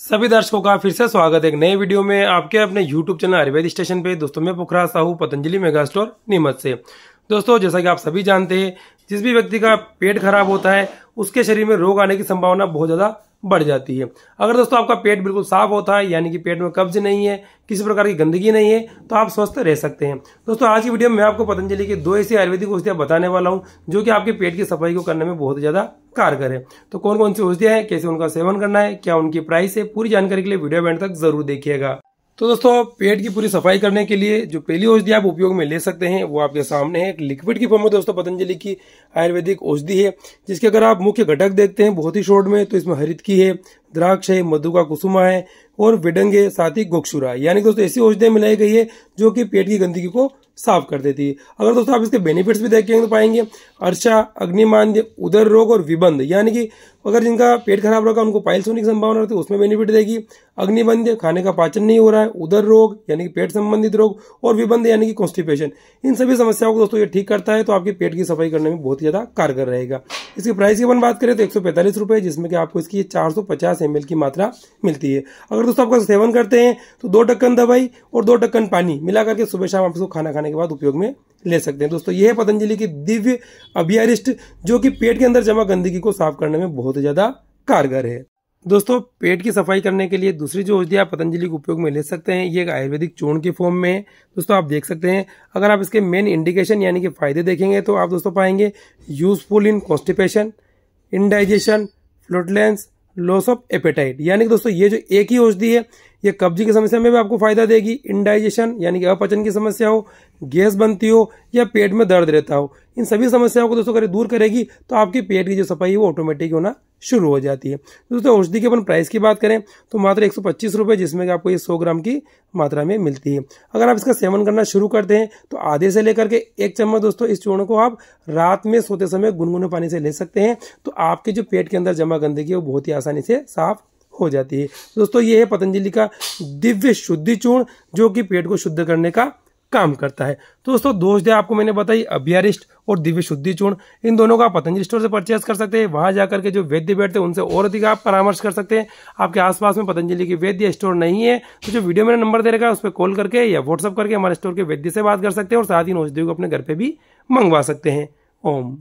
सभी दर्शकों का फिर से स्वागत है एक नए वीडियो में आपके अपने YouTube चैनल आयुर्वेद स्टेशन पे दोस्तों मैं पुखरा साहू पतंजलि मेगा स्टोर नीमच से दोस्तों जैसा कि आप सभी जानते हैं जिस भी व्यक्ति का पेट खराब होता है उसके शरीर में रोग आने की संभावना बहुत ज़्यादा बढ़ जाती है अगर दोस्तों आपका पेट बिल्कुल साफ होता है यानी कि पेट में कब्ज नहीं है किसी प्रकार की गंदगी नहीं है तो आप स्वस्थ रह सकते हैं दोस्तों आज की वीडियो में मैं आपको पतंजलि की दो ऐसी आयुर्वेदिक औषधियां बताने वाला हूं जो कि आपके पेट की सफाई को करने में बहुत ज़्यादा कारगर है तो कौन कौन सी औषधियां हैं कैसे उनका सेवन करना है क्या उनकी प्राइस है पूरी जानकारी के लिए वीडियो बैंड तक जरूर देखिएगा तो दोस्तों पेट की पूरी सफाई करने के लिए जो पहली औषधि आप उपयोग में ले सकते हैं वो आपके सामने है एक लिक्विड की फॉर्म में दोस्तों पतंजलि की आयुर्वेदिक औषधि है जिसके अगर आप मुख्य घटक देखते हैं बहुत ही शॉर्ट में तो इसमें हरित की है द्राक्ष है मधु का कुसुमा है और विडंग है साथ ही गोक्षुरा यानी दोस्तों ऐसी औषधियां मिलाई गई है जो कि पेट की गंदगी को साफ कर देती है अगर दोस्तों आप इसके बेनिफिट्स भी देखेंगे तो पाएंगे अर्षा अग्निमान उदर रोग और विबंध यानी कि अगर जिनका पेट खराब रहेगा उनको पाइल्स होने की संभावना रहती है उसमें बेनिफिट देगी अग्निबंध खाने का पाचन नहीं हो रहा है उदर रोग यानी कि पेट संबंधित रोग और विबंध यानी कि कॉन्स्टिपेशन इन सभी समस्याओं को दोस्तों ये ठीक करता है तो आपके पेट की सफाई करने में बहुत ही ज़्यादा कारगर रहेगा इसकी प्राइस की अपन बात करें तो एक सौ जिसमें कि आपको इसकी चार सौ की मात्रा मिलती है अगर दोस्तों आपका सेवन करते हैं तो दो टक्कन दवाई और दो टक्कन पानी मिला करके सुबह शाम आप इसको खाना खाने के बाद उपयोग में ले सकते हैं दोस्तों यह है पतंजलि की दिव्य अभियारिष्ट जो कि पेट के अंदर जमा गंदगी को साफ करने में बहुत ज़्यादा कारगर है दोस्तों पेट की सफाई करने के लिए दूसरी जो औषधि आप पतंजलि के उपयोग में ले सकते हैं ये एक आयुर्वेदिक चूर्ण के फॉर्म में है दोस्तों आप देख सकते हैं अगर आप इसके मेन इंडिकेशन यानी कि फायदे देखेंगे तो आप दोस्तों पाएंगे useful in constipation indigestion flatulence loss of appetite यानी कि दोस्तों ये जो एक ही औषधि है ये कब्जी की समस्या में भी आपको फायदा देगी इनडाइजेशन यानी कि अपचन की समस्या हो गैस बनती हो या पेट में दर्द रहता हो इन सभी समस्याओं को दोस्तों अगर दूर करेगी तो आपके पेट की जो सफाई है वो ऑटोमेटिक होना शुरू हो जाती है दोस्तों औषधि के अपन प्राइस की बात करें तो मात्र एक सौ जिसमें कि आपको ये 100 ग्राम की मात्रा में मिलती है अगर आप इसका सेवन करना शुरू करते हैं तो आधे से लेकर के एक चम्मच दोस्तों इस चूर्ण को आप रात में सोते समय गुनगुने पानी से ले सकते हैं तो आपके जो पेट के अंदर जमा गंदगी है वो बहुत ही आसानी से साफ हो जाती है दोस्तों ये है पतंजलि का दिव्य शुद्धि चूर्ण जो कि पेट को शुद्ध करने का काम करता है तो दोस्तों दोष दे आपको मैंने बताई अभियारिष्ट और दिव्य शुद्धि चूर्ण इन दोनों का पतंजलि स्टोर से परचेज कर सकते हैं वहां जाकर के जो वैद्य बैठते हैं उनसे और अधिक आप परामर्श कर सकते हैं आपके आसपास में पतंजलि की वैद्य स्टोर नहीं है तो जो वीडियो मैंने नंबर दे रखा है उस पर कॉल करके या व्हाट्सअप करके हमारे स्टोर के वैद्य से बात कर सकते हैं और साथ ही नौजदेव को अपने घर पर भी मंगवा सकते हैं ओम